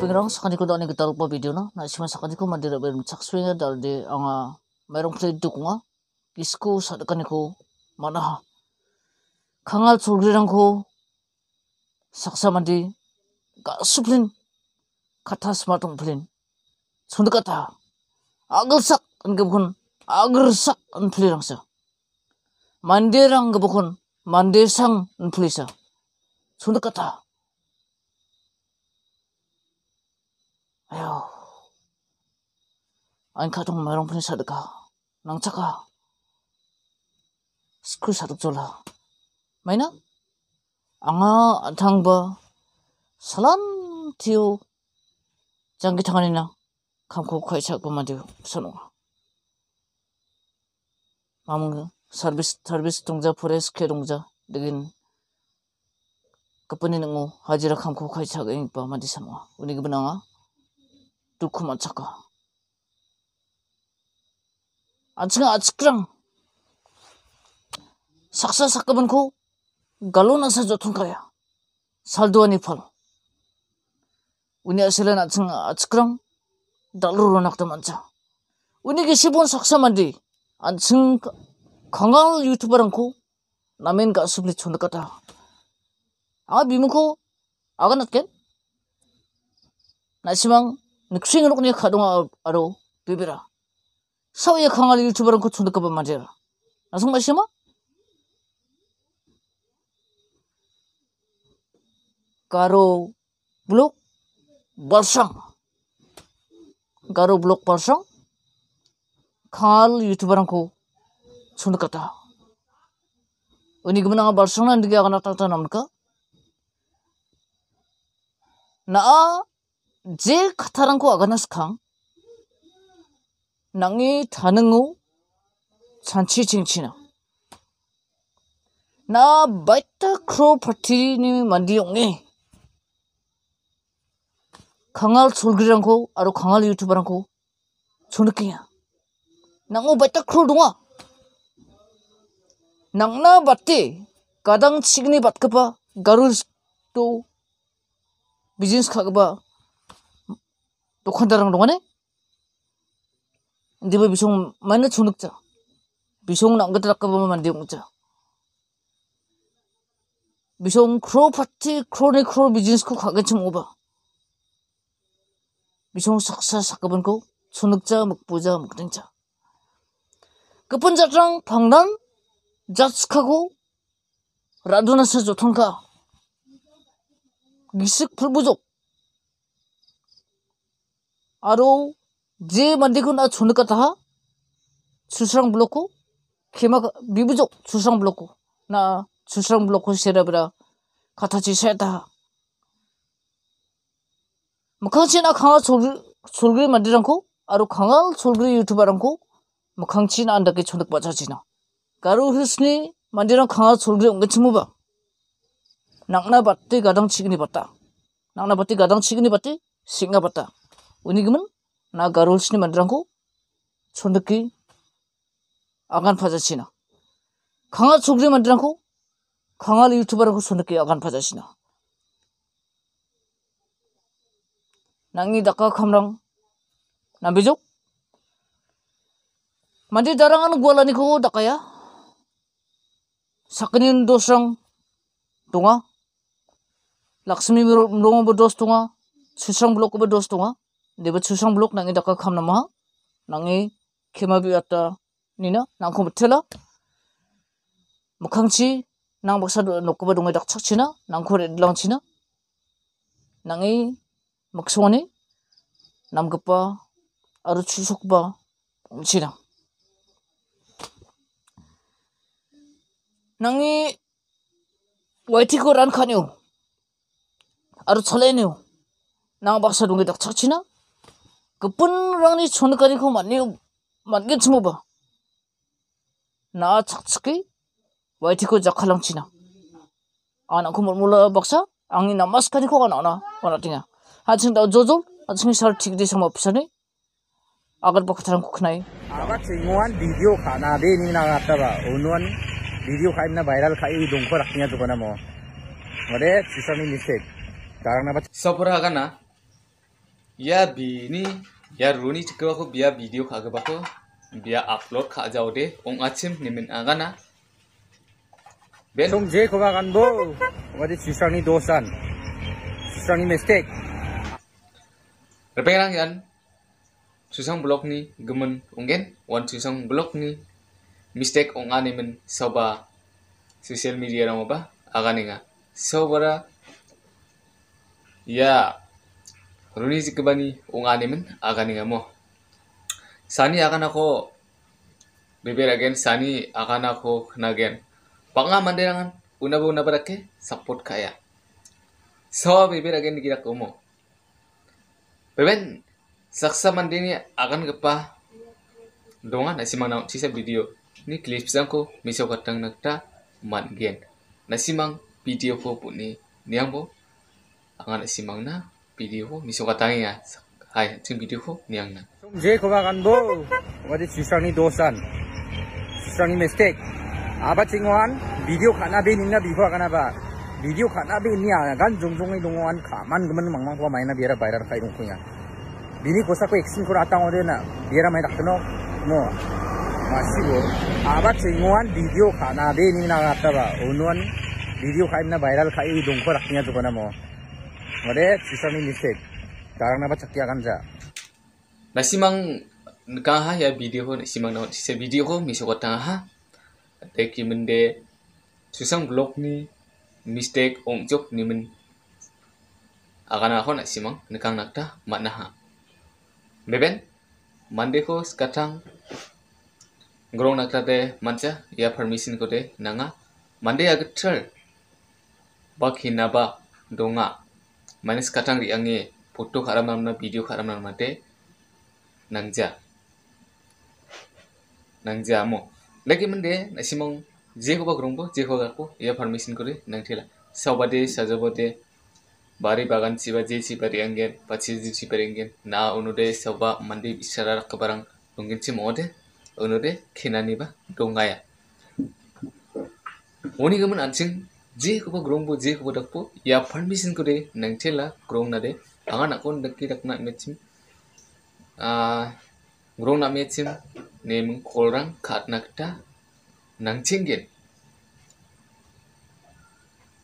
pingrong sakani ko daw ni gitar po video no na isima sakani ko madira ba sak swinga anga, di ang merong play duk nga isku sakani ko mana kangal surgirang ko saksa mandi gasuplin kata smartong plin sundu kata agel sak agersak, gebukun agar sak an plirang sa mandirang gebukun mandir sang an plisa sundu kata 아유. 안 가동 마롱 분이 사드가. 낭차가. 스쿨 사득 졸라. 마이나? 앙아 안탕바. 살란 티오. 장기탕 아니나. 감고 거의 작고만 되고 선호가. 마음은 서비스 서비스 동자 포레스케 동자 되긴 그분이는 뭐 하지라 감고 거의 작은 이빠만 누구만 차가 아치가 아치크랑 삭사 삭가만 고 갈로나 사줘 통가야 살도하니 팔 우리 아실은 아치가 아치크랑 달로로 낙다만자 우리게 시본 삭사만디 안층 건강 유튜버랑고 남인 가수블리 촌다까다 아 미문코 아가 낫겐 나시망 nuksing nuk ni kadung aro bibira. Sawi kangal il chubaran kuchun duka bama jira. Nasung masima? blok balsang. Garo blok balsang. Kangal youtuberan ku chun duka ta. Uni gumana balsang nan duka akan atata namka. Naa 제일 카타란 거 아가나스 칸 낭이 타는 거 산치 칭치나 나 바이트 크로 파티 님이 만디 용네 강할 솔그랑 거 아로 강할 유튜버랑 거 존느끼야 낭오 바이트 크로 동아 낭나 바티 가당 치그니 바트파 가루스 또또 콘다랑 동안에 디바 비숑 만나초늑자 비숑 나그드어가 보면 안되자죠 비숑 크로 파티 크로니 크로 비즈니스 코 가게 좀 오바 비숑 삭사 삭가본 거 주늑자 먹부자 먹든자 끝본 자랑 방난 자스카고 라두나스 조통가 미식 불부족 আৰু जे मन्दिरखौ ना छुनो कथा सुस्रां को खेमा बिबुजौ सुस्रां ब्लकखौ ना सुस्रां ब्लकखौ सेराब्रा खाथासि सेता मोखांसे ना खाङा सलग्रि सलग्रि मन्दिरांखौ আৰু खाङाल सलग्रि इउटुबारांखौ मोखांसे ना आन्दाखै छुनोक बाजासिना गारु हिसनि मन्दिरां खाङा सलग्रि ongेथिमुबा नांना बात्ति गादां चिगनि बात्ता नांना बात्ति गादां चिगनि बात्ति सिङा बात्ता unigman na garul sini mandrangku sundukki akan fajasina kanga sugri mandrangku kanga youtuber aku sundukki akan fajasina nangi daka kamrang nambijuk mandi darangan gua lani kuku daka ya sakinin dosang tunga Laksmi mirong mirong mirong mirong mirong mirong mirong mirong mirong nếu mà chú xong lúc nàng ấy đọc không nằm hông nàng khi mà bị ở nè nó nàng không biết lắm mà không chi nàng bác sĩ nó có đồng người đọc chắc chứ nó nàng không được lòng chứ nó nàng ấy mặc xong ấy nam gấp ba ở chú sốc ba chứ nào nàng vậy thì cô ăn khăn yêu ở chỗ lên yêu nàng bác sĩ đồng người đọc chắc chứ nó 그뿐랑이 손가리고 많이 많게 주무봐 나 착착히 와이티코 자칼랑 치나 아나 그물 몰라 박사 아니 나 마스카니 코가 나나 원하띵아 아침 나 조조 아침 살 튀기디 좀 없으니 अगर बखतरम खुखनाई आवाज सिंगवान वीडियो खाना दे नहीं ना आता बा उन्होंने वीडियो खाई ना वायरल खाई दुंखो रखनी है मो निसे कारण ना सपुरा ना ya ini ya runi cek aku biar video kagak biar upload upload खा jauh deh, ओंग nemen निमिन आगाना Besong je kau makan bo. Wadi sisang ni dosan. Sisang ni mistake. Repengang yan. Susang blok ni gemen ungen wan susang blok ni mistake ong ane men soba social media ramo ba aga ninga sobara ya kebani sikebani unga nemen nih mo. Sani akan aku beber agen sani akan aku nagen. Panga una bu una berake support kaya. So beber agen dikira kumo. Beben saksa ni akan kepa dongan nasi mang sisa video. ni klip sangko miso katang nakta mangen. Nasi mang video ko puni niang bo. Angan nasi mang na video ko, miso ka Ay, ya. ting video ko, niyang na. Sumje, kumakan bo. Wadi susang ni dosan. Susang ni mistake. Apa cingwan? Video kana be ninna bifo kana ba. Video kana be niya kan jong jong ni dongwan ka man gumen mang mang ko mai na biara bairar kai Bini kosa ko eksin ko ratang ode na biara mai dakno. Mo. Masih bo. Apa cingwan video kana be ninna ka ta ba. Unuan video kai na bairal kai dong ko rakinya tu kana mo. Mare tisani misek. Tarang napa cakti akan ja. mang nah, simang kaha ya video ho simang na se video ho miso ko tanga ha. Teki mende susang blog ni mistake ongjok ni men akan aku nak simang nekang nakta makna ha. Beben mande ho skatang grong nakta te manca, ya permission ko te nanga mande agtrel ya bakhi ba donga माने स्काटांग्री आंनि फट' खालामना भिडिअ खालामना माते नांजा नांजा म' लागे मोनदे नासिमाव जेखौबा ग्रंबो जेखौ गारखौ एया पारमिसन करे नांथेला सावबादे साजाबादे बारि बागान सिबा जे सिबारि आंगेन पाथि जि सिबारि आंगेन ना उनुदे सौबा मान्दे बिसारा राखबारां दंगेनसि म'दे उनुदे खेनानिबा दंगाया अनिगोमोन आथिं jihkubu grongbu jihkubu dakpu ya permission kude nangthela grongna de anga nakon dakki dakna mechim a ah, grongna mechim nem kolrang khatna kta nangchingen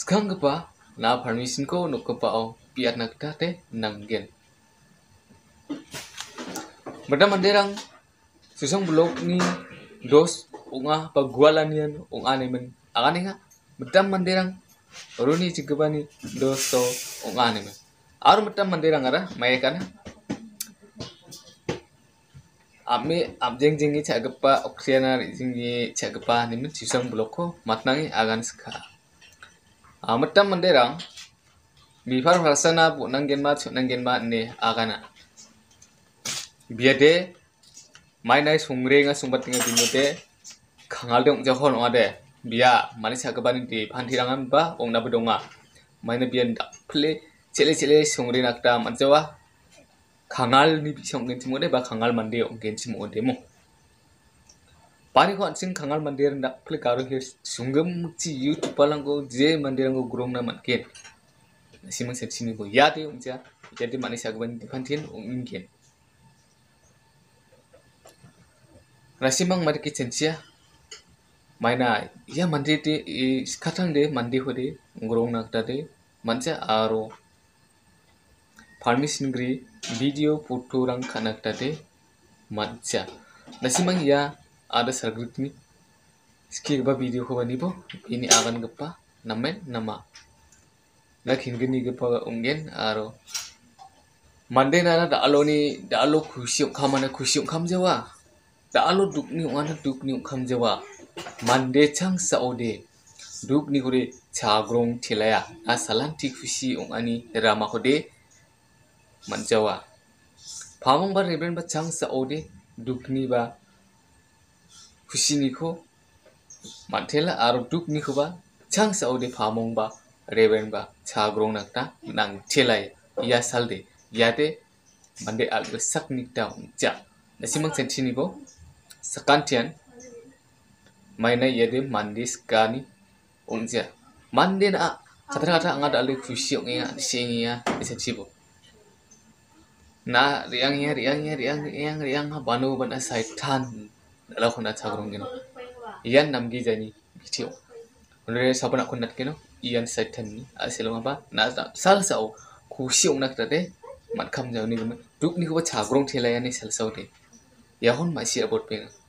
skangpa na permission ko nokpa o piat nakta te nanggen Madam Manderang susang blok ni dos unga pagwalanian unga nemen akan ingat muttam mandirang roni cikubani dosto ongane me aru muttam mandirang ara mayekana Ami abjeng jengi cak gepa oksiana jengi cak ni me cisang bloko matnangi agan ska. Ametam ah, mandirang bifar farsana bu nanggen mat nanggen mat ne agana. Biade mainai nga sumbat tinga binote kangal dong jahon ade. Bia, manis hakabani di pantirangan ba, ong na bedonga. Maina bia ndak pele, cele cele songri nakta manjawa. Kangal ni bisa ong genti ba kangal mandi ong genti mo ode mo. Pani ko ansing kangal mandi ra ndak pele karo hir ya, sunggem ci youtube palang ko je mandi ra ngo gurong na manken. Nasi mang sep sini ko yati ong cia, jadi manis hakabani di pantirin ong ingen. Nasi mang mari kitchen cia, maina y a mandi te i s k a t a n de mandi hode ngorong nakta de manse aro permission gri video photo rang kanakta de mansa nasimang y a ada sargritmi skirba video ko banibo ini agan gappa namen nama lakhin gini gappa ungen aro mande nana da aloni da alo khusi kham a n a khusi kham jawa da alo dukni u wana dukni k a m jawa mandechang saode duk ni kore chagrong tilaya a salanti khushi ong ani rama k o d e manjawa phamong ba reben ba chang saode dukni ba khushini Mantela ni a pamang ba. ba ode Reben c a g r 만텔라 아로 둑니코바 창사 a 데 파몽바 레벤 n 차그롱낙타 낭텔라이 야살 i 야데 만데 s 베 삭닉다 웅 i 나시 Sakantian. maina yede iya mandis kani ongjia manden a kata kata nggak ada lu fusi ongia ya bisa chibo na riang ya, riangnya riang riang riang banu bana saitan ala kena cagrung gino ian nam gijani gitu Menurut sabana nak kunat keno ian saitan ni asilong apa na sal sao kusi ongna kita deh matkam jauh ni gimana duk ni kuba cagrung telaya ni sal sao deh yahon masih abot na